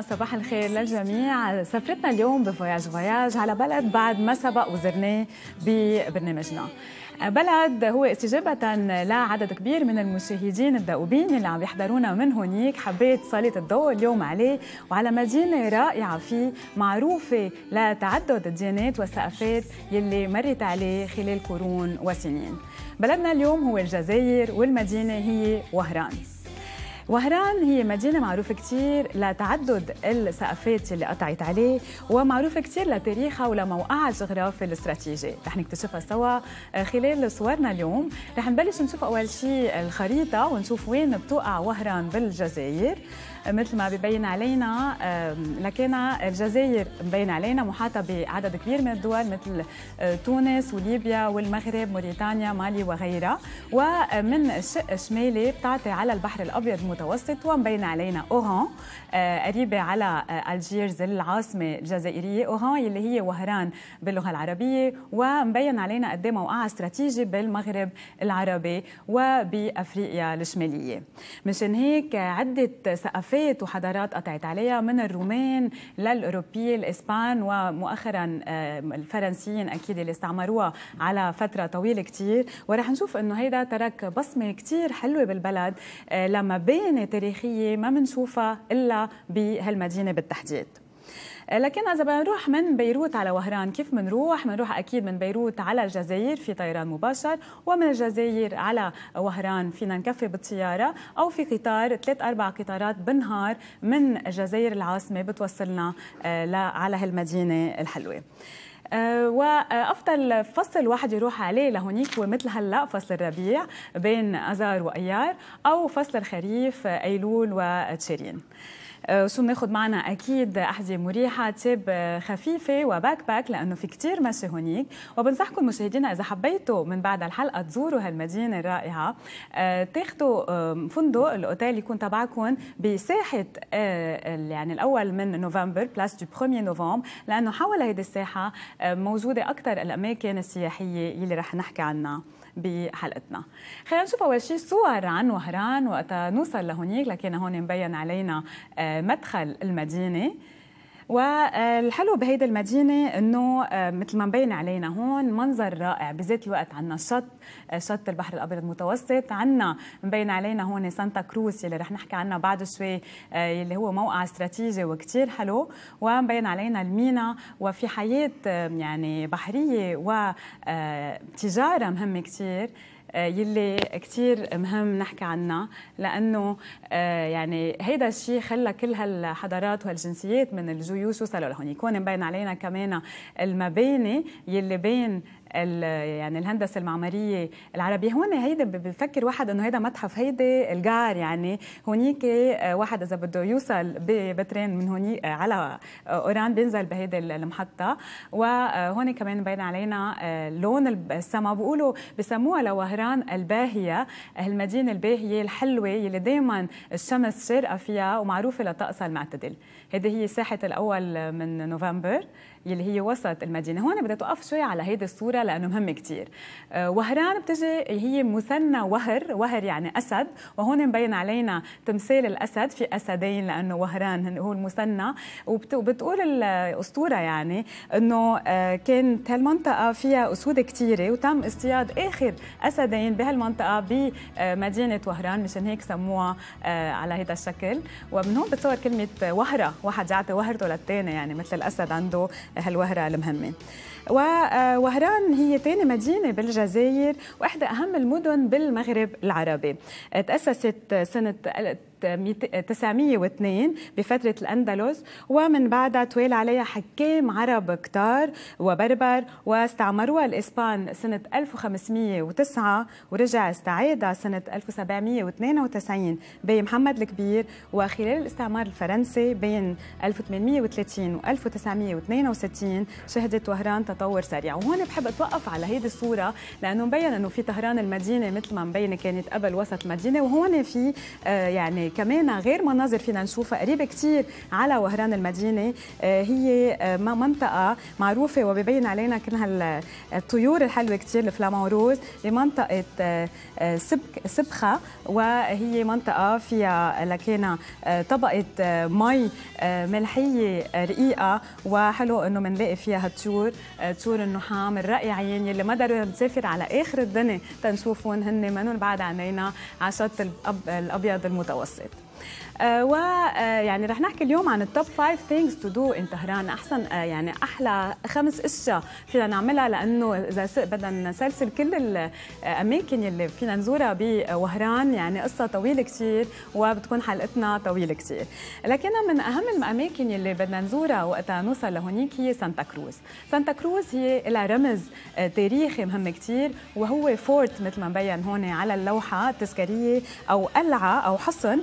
صباح الخير للجميع سفرتنا اليوم بفواياج فواياج على بلد بعد ما سبق وزرناه ببرنامجنا بلد هو استجابة لعدد كبير من المشاهدين الدؤوبين اللي عم يحضرونا من هونيك حبيت سلط الضوء اليوم عليه وعلى مدينة رائعة فيه معروفة لتعدد الديانات والثقافات يلي مرت عليه خلال قرون وسنين بلدنا اليوم هو الجزائر والمدينة هي وهران وهران هي مدينة معروفة كثير لتعدد السقفات اللي قطعت عليه ومعروفة كثير لتاريخها ولموقعها الجغرافي الاستراتيجي رح نكتشفها سوا آه، خلال صورنا اليوم رح نبلش نشوف أول شيء الخريطة ونشوف وين بتوقع وهران بالجزائر مثل ما ببين علينا لكن الجزائر مبين علينا محاطة بعدد كبير من الدول مثل آه، تونس وليبيا والمغرب موريتانيا مالي وغيرها ومن الشق الشمالي بتعطي على البحر الأبيض المتوسط ومبين علينا أوران آه، قريبة على آه، الجيرز العاصمة الجزائرية أوران اللي هي وهران باللغة العربية ومبين علينا قد ايه موقعها استراتيجي بالمغرب العربي وبأفريقيا الشمالية مشان هيك عدة سقف ثقافات وحضارات قطعت عليها من الرومان للأوروبيين الإسبان ومؤخرا آه، الفرنسيين أكيد اللي استعمروها على فترة طويلة كتير ورح نشوف أنه هيدا ترك بصمة كتير حلوة بالبلد آه، لما بين تاريخية ما منشوفها إلا بهالمدينة بالتحديد لكن اذا بنروح من بيروت على وهران كيف بنروح بنروح اكيد من بيروت على الجزائر في طيران مباشر ومن الجزائر على وهران فينا نكفي بالطياره او في قطار ثلاث اربع قطارات بالنهار من الجزائر العاصمه بتوصلنا آه، على هالمدينه الحلوه آه، وافضل فصل واحد يروح عليه لهونيك هو مثل هلا فصل الربيع بين اذار وايار او فصل الخريف ايلول وتشرين وشو آه، بناخذ معنا اكيد احذيه مريحه تيب آه، خفيفه وباك باك لانه في كثير مشي هونيك وبنصحكم مشاهدينا اذا حبيتوا من بعد الحلقه تزوروا هالمدينه الرائعه آه، تاخذوا فندق الاوتيل يكون تبعكم بساحه يعني الاول من نوفمبر بلاس دو 1 نوفمبر لانه حول هيدي الساحه موجوده اكثر الاماكن السياحيه اللي رح نحكي عنها بحلقتنا خلينا نشوف أول شيء صور عن وهران وقت نوصل لهونيك لكن هون مبين علينا آه، مدخل المدينة والحلو بهيدي المدينة أنه آه، مثل ما مبين علينا هون منظر رائع بذات الوقت عنا شط آه، شط البحر الأبيض المتوسط عنا مبين علينا هون سانتا كروز اللي رح نحكي عنها بعد شوي اللي آه، هو موقع استراتيجي وكتير حلو ومبين علينا المينا وفي حياة يعني بحرية وتجارة مهمة كتير آه، يلي كثير مهم نحكي عنها لانه آه، يعني هيدا الشيء خلى كل هالحضارات وهالجنسيات من الجيوش وصلوا لهون يكون مبين علينا كمان المباني يلي بين يعني الهندسه المعماريه العربيه هون هيدا بفكر واحد انه هيدا متحف هيدا الجار يعني هونيك آه، واحد اذا بده يوصل بترين من هوني آه، على آه، اوران بينزل بهيدي المحطه وهون كمان بين علينا لون السما بيقولوا بسموها لوهران الباهيه هالمدينه الباهيه الحلوه يلي دائما الشمس شارقه فيها ومعروفه لطقسها المعتدل هذه هي ساحه الاول من نوفمبر يلي هي وسط المدينه هون بدي توقف شوي على هيدي الصوره لانه مهمه كثير آه، وهران بتجي هي مثنى وهر وهر يعني اسد وهون مبين علينا تمثال الاسد في اسدين لانه وهران هو المثنى وبتقول الاسطوره يعني انه آه، كانت هالمنطقه فيها اسود كثيره وتم اصطياد اخر اسدين بهالمنطقه بمدينه وهران مشان هيك سموها آه، على هيدا الشكل ومن هون بتصور كلمه وهره واحد يعطي وهرته للثاني يعني مثل الاسد عنده هالوهرة المهمة ووهران آه، هي ثاني مدينة بالجزائر وإحدى أهم المدن بالمغرب العربي تأسست سنة 902 بفترة الأندلس ومن بعدها توالى عليها حكام عرب كتار وبربر واستعمروها الإسبان سنة 1509 ورجع استعادها سنة 1792 بي محمد الكبير وخلال الاستعمار الفرنسي بين 1830 و 1962 شهدت وهران تطور سريع وهون بحب اتوقف على هيدي الصورة لأنه مبين أنه في طهران المدينة مثل ما مبينة كانت قبل وسط المدينة وهون في آه، يعني كمان غير مناظر فينا نشوفها قريبه كثير على وهران المدينه آه، هي آه، منطقه معروفه وببين علينا كل هالطيور الحلوه كثير روز بمنطقه آه، سبك سبخه وهي منطقه فيها لكان طبقه مي ملحيه رقيقه وحلو انه بنلاقي فيها هالطيور طيور النحام الرائعين يلي يعني ما ضروري نسافر على اخر الدنيا تنشوفهم هن منهم بعد عنينا على شط الابيض المتوسط it. آه، ويعني آه، رح نحكي اليوم عن التوب 5 things to do in طهران احسن آه، يعني احلى خمس اشياء فينا نعملها لانه اذا بدنا نسلسل كل الاماكن اللي فينا نزورها بوهران يعني قصه طويله كثير وبتكون حلقتنا طويله كثير لكن من اهم الاماكن اللي بدنا نزورها وقتها نوصل لهونيك هي سانتا كروز سانتا كروز هي لها رمز تاريخي مهم كثير وهو فورت مثل ما مبين هون على اللوحه التذكاريه او قلعه او حصن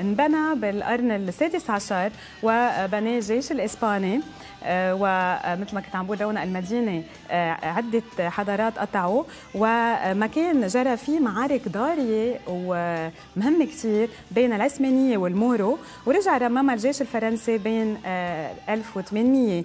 انبنى بالقرن السادس عشر وبناه الجيش الإسباني أه، ومثل ما كنت عم بقول رونق المدينه أه، عده حضارات قطعوا ومكان جرى فيه معارك ضاريه ومهمه كثير بين العثمانيه والمورو ورجع رممها الجيش الفرنسي بين 1854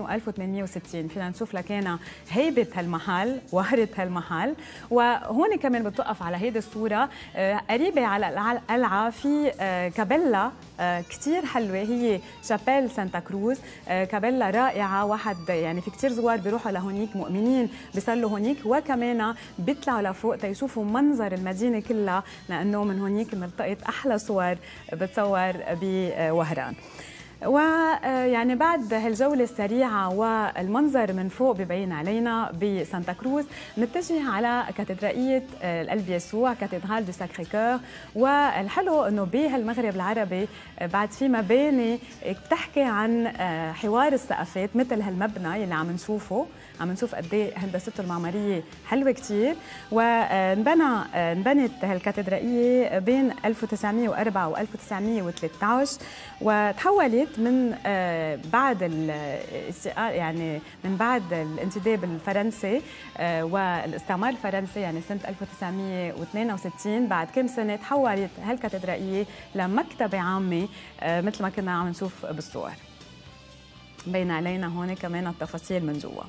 و 1860 فينا نشوف لكان هيبه هالمحل وهره هالمحل وهون كمان بتوقف على هيدي الصوره أه، قريبه على العالم القلعه في آه، كابيلا آه، كتير حلوه هي شابيل سانتا كروز آه، كابيلا رائعه واحد يعني في كتير زوار بيروحوا لهونيك مؤمنين بيصلوا هونيك وكمان بيطلعوا لفوق تيشوفوا منظر المدينه كلها لانه من هونيك ملتقط احلى صور بتصور بوهران ويعني آه، بعد هالجولة السريعة والمنظر من فوق ببين علينا بسانتا كروز نتجه على كاتدرائية آه، القلب يسوع كاتدرال دو ساكري كور والحلو انه بهالمغرب العربي آه، بعد في مباني بتحكي عن حوار السقفات مثل هالمبنى اللي عم نشوفه عم نشوف قد ايه هندسته المعماريه حلوه كثير وانبنى انبنت هالكاتدرائيه بين 1904 و 1913 وتحولت كنت من آه، بعد الاستقال آه، آه، يعني من بعد الانتداب الفرنسي والاستعمار الفرنسي يعني سنه 1962 بعد كم سنه تحولت هالكاتدرائيه لمكتبه عامه مثل ما كنا عم نشوف بالصور بين علينا هون كمان التفاصيل من جوا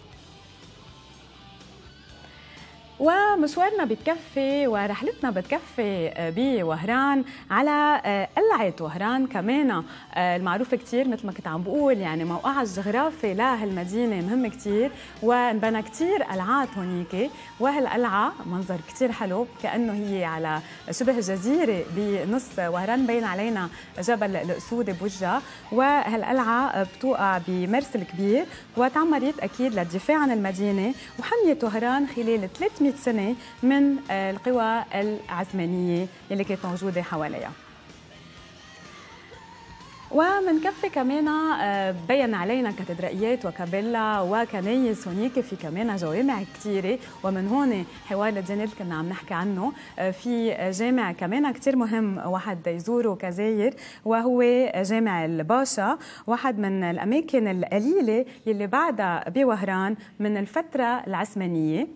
ومشوارنا بتكفي ورحلتنا بتكفي آه، بوهران على آه، قلعة وهران كمان آه، المعروفة كتير مثل ما كنت عم بقول يعني موقعها الجغرافي لهالمدينة مهم كتير وانبنى كتير قلعات هونيك وهالقلعة منظر كتير حلو كأنه هي على شبه جزيرة بنص وهران بين علينا جبل الأسود بوجه وهالقلعة بتوقع بمرسى الكبير وتعمرت أكيد للدفاع عن المدينة وحميت وهران خلال ثلاث 500 سنة من آه، القوى العثمانية اللي كانت موجودة حواليها ومنكفي كمان آه، بين علينا كاتدرائيات وكابيلا وكنايس هونيك في كمان جوامع كثيره ومن هون حوار الجنة كنا عم نحكي عنه آه، في جامع كمان كثير مهم واحد يزوره كزاير وهو جامع الباشا واحد من الاماكن القليله اللي بعدها بوهران من الفتره العثمانيه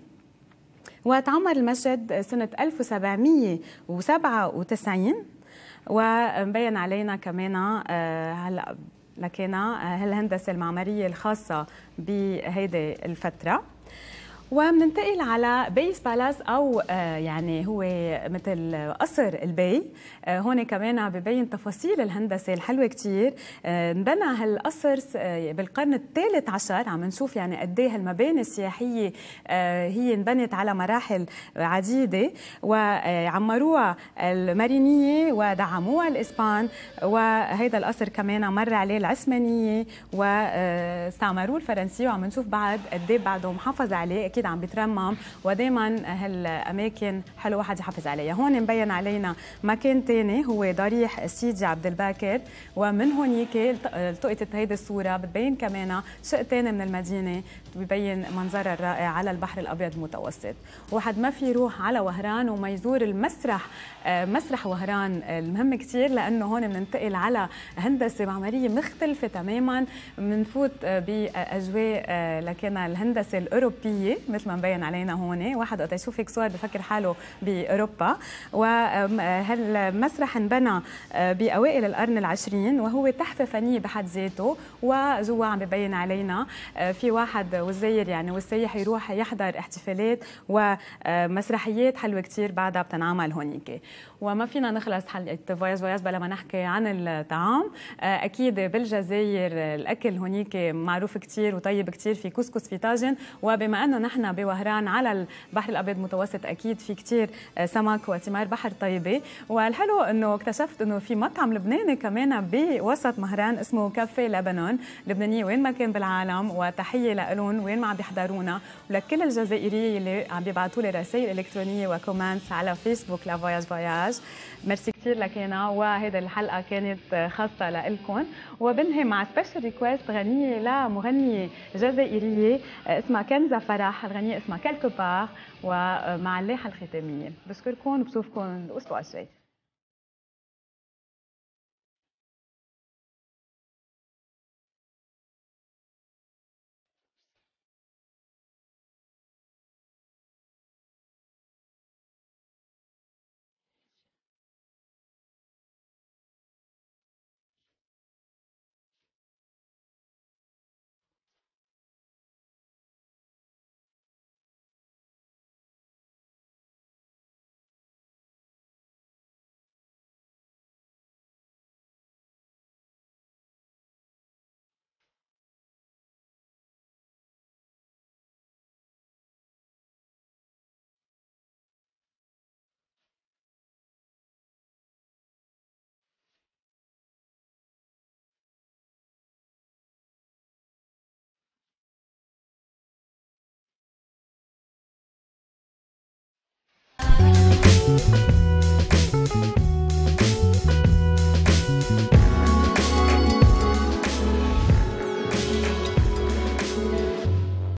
وتعمر المسجد سنة 1797 ومبين علينا كمان آه، هلا لكينا الهندسة آه، المعمارية الخاصة بهيدي الفترة وبننتقل على بيس بالاس او آه، يعني هو مثل قصر البي آه، هون كمان ببين تفاصيل الهندسه الحلوه كثير انبنى آه، هالقصر بالقرن الثالث عشر عم نشوف يعني قد ايه هالمباني السياحيه هي انبنت على مراحل عديده وعمروها المارينيه ودعموها الاسبان وهذا القصر كمان مر عليه العثمانيه واستعمروه الفرنسيه وعم نشوف بعد قد ايه بعده محافظ عليه اكيد عم بترمم ودائما هالاماكن حلو الواحد يحافظ عليها هون مبين علينا مكان ثاني هو ضريح سيدي عبد الباكر ومن هونيك التقطت هيدي الصوره بتبين كمان شق ثاني من المدينه ببين منظرها الرائع على البحر الابيض المتوسط واحد ما في يروح على وهران وما يزور المسرح آه، مسرح وهران المهم كثير لانه هون بننتقل على هندسه معماريه مختلفه تماما بنفوت باجواء آه، لكن الهندسه الاوروبيه مثل ما مبين علينا هون واحد وقت يشوف هيك صور بفكر حاله باوروبا وهالمسرح انبنى آه، باوائل القرن العشرين وهو تحفه فنيه بحد ذاته وجوا عم ببين علينا آه، في واحد والزاير يعني والسايح يروح يحضر احتفالات ومسرحيات حلوه كثير بعدها بتنعمل هونيك وما فينا نخلص حلقه فواياج فواياج بلا ما نحكي عن الطعام آه، اكيد بالجزائر الاكل هونيك معروف كثير وطيب كثير في كسكس في طاجن وبما انه نحن نحن بوهران على البحر الابيض المتوسط اكيد في كثير آه، سمك وثمار بحر طيبه والحلو انه اكتشفت انه في مطعم لبناني كمان بوسط مهران اسمه كافي لبنان لبنانيه وين ما كان بالعالم وتحيه لالون وين ما عم يحضرونا ولكل الجزائريه اللي عم بيبعثوا لي رسائل الكترونيه وكومنتس على فيسبوك لا فواياج فواياج ميرسي كثير لكينا آه، وهذه الحلقه كانت خاصه لكم وبنهي مع سبيشال ريكويست غنيه لمغنيه جزائريه اسمها كنزه فرح الغنيه اسمها كالكو بار ومع اللائحه الختاميه بشكركم وبشوفكم الاسبوع الجاي